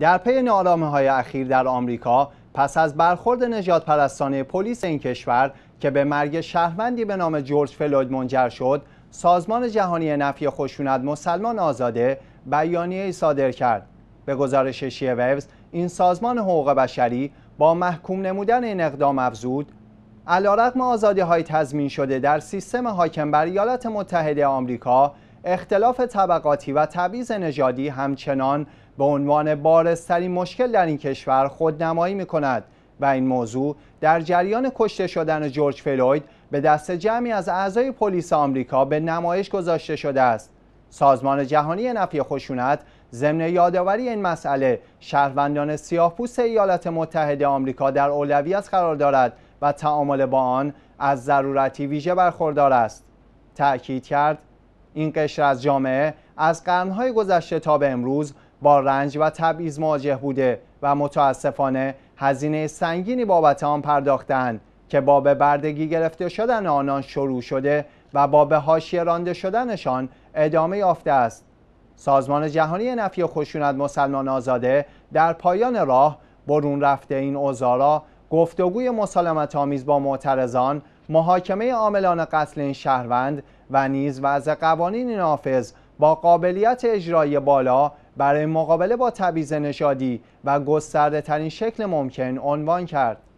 در پی نارامه های اخیر در آمریکا پس از برخورد نجات پرستانه پلیس این کشور که به مرگ شهروندی به نام جورج فلوید منجر شد سازمان جهانی نفی خشونت مسلمان آزاده بیانیه ای صادر کرد به گزارش ووز این سازمان حقوق بشری با محکوم نمودن این اقدام افزود علیرغم آزادی های تضمین شده در سیستم حاکم بر ایالات متحده آمریکا اختلاف طبقاتی و تبعیض نژادی همچنان به عنوان بارزترین مشکل در این کشور خودنمایی می کند و این موضوع در جریان کشته شدن جورج فلوید به دست جمعی از اعضای پلیس آمریکا به نمایش گذاشته شده است. سازمان جهانی نفی خشونت ضمن یادآوری این مسئله شهروندان سیاهپوست ایالات متحده آمریکا در اولویت قرار دارد و تعامل با آن از ضرورتی ویژه برخوردار است. تأکید کرد این قشر از جامعه از قرنهای گذشته تا به امروز با رنج و تبعیض مواجه بوده و متاسفانه هزینه سنگینی بابت آن پرداختند که با به بردگی گرفته شدن آنان شروع شده و با به حاشیه رانده شدنشان ادامه یافته است سازمان جهانی نفی خشونت مسلمان آزاده در پایان راه برون رفته این اوزارا گفتگوی مسالمت آمیز با معترضان محاکمه عاملان قتل این شهروند و نیز وضع قوانین نافذ با قابلیت اجرایی بالا برای مقابله با تبعیض نژادی و گسترده ترین شکل ممکن عنوان کرد.